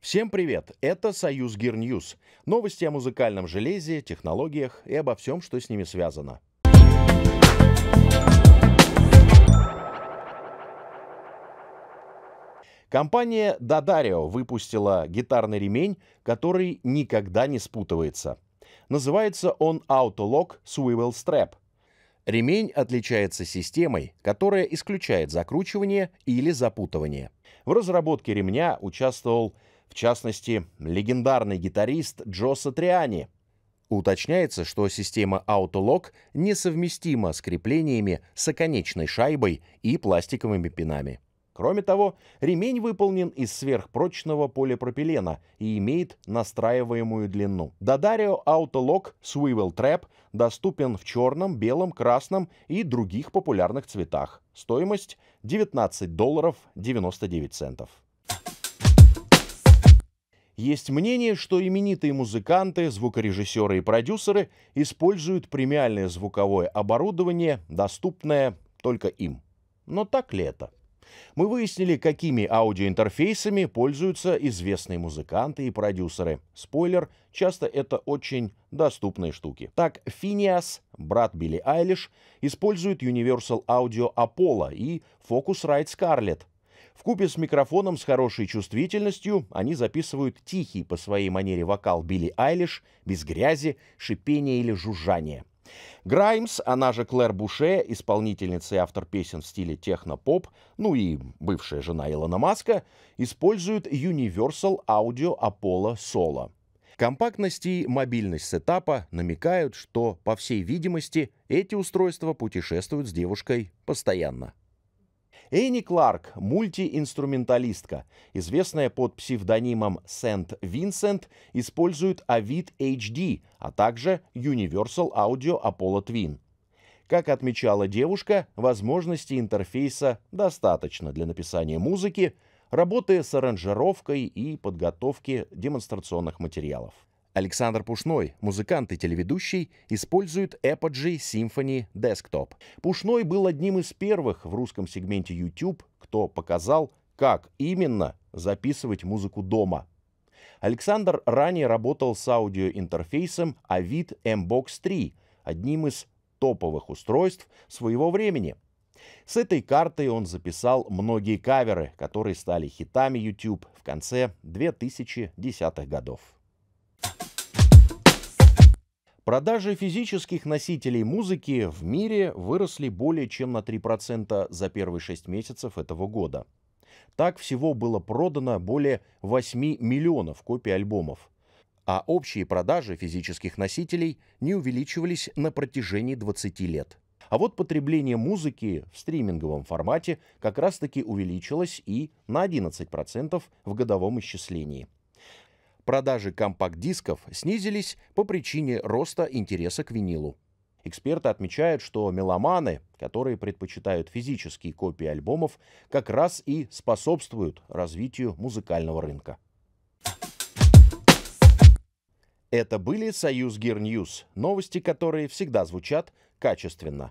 Всем привет! Это «Союз Гир Ньюс». Новости о музыкальном железе, технологиях и обо всем, что с ними связано. Компания Dadario выпустила гитарный ремень, который никогда не спутывается. Называется он Autolock Swivel Strap. Ремень отличается системой, которая исключает закручивание или запутывание. В разработке ремня участвовал в частности, легендарный гитарист Джо Сатриани. Уточняется, что система Autolock несовместима с креплениями с оконечной шайбой и пластиковыми пинами. Кроме того, ремень выполнен из сверхпрочного полипропилена и имеет настраиваемую длину. Dodario Autolock Swivel Trap доступен в черном, белом, красном и других популярных цветах. Стоимость 19 долларов 99 центов. Есть мнение, что именитые музыканты, звукорежиссеры и продюсеры используют премиальное звуковое оборудование, доступное только им. Но так ли это? Мы выяснили, какими аудиоинтерфейсами пользуются известные музыканты и продюсеры. Спойлер, часто это очень доступные штуки. Так, Финиас, брат Билли Айлиш, использует Universal Audio Apollo и Focusrite Scarlett, в купе с микрофоном с хорошей чувствительностью они записывают тихий по своей манере вокал Билли Айлиш, без грязи, шипения или жужжания. Граймс, она же Клэр Буше, исполнительница и автор песен в стиле техно-поп, ну и бывшая жена Илона Маска, использует Universal Audio Apollo Solo. Компактность и мобильность сетапа намекают, что, по всей видимости, эти устройства путешествуют с девушкой постоянно. Энни Кларк – мультиинструменталистка. Известная под псевдонимом Сент-Винсент использует Avid HD, а также Universal Audio Apollo Twin. Как отмечала девушка, возможностей интерфейса достаточно для написания музыки, работы с аранжировкой и подготовки демонстрационных материалов. Александр Пушной, музыкант и телеведущий, использует Apogee Symphony Desktop. Пушной был одним из первых в русском сегменте YouTube, кто показал, как именно записывать музыку дома. Александр ранее работал с аудиоинтерфейсом Avid M-Box 3, одним из топовых устройств своего времени. С этой картой он записал многие каверы, которые стали хитами YouTube в конце 2010-х годов. Продажи физических носителей музыки в мире выросли более чем на 3% за первые 6 месяцев этого года. Так всего было продано более 8 миллионов копий альбомов, а общие продажи физических носителей не увеличивались на протяжении 20 лет. А вот потребление музыки в стриминговом формате как раз-таки увеличилось и на 11% в годовом исчислении – Продажи компакт-дисков снизились по причине роста интереса к винилу. Эксперты отмечают, что меломаны, которые предпочитают физические копии альбомов, как раз и способствуют развитию музыкального рынка. Это были «Союз Гир Ньюс», новости, которые всегда звучат качественно.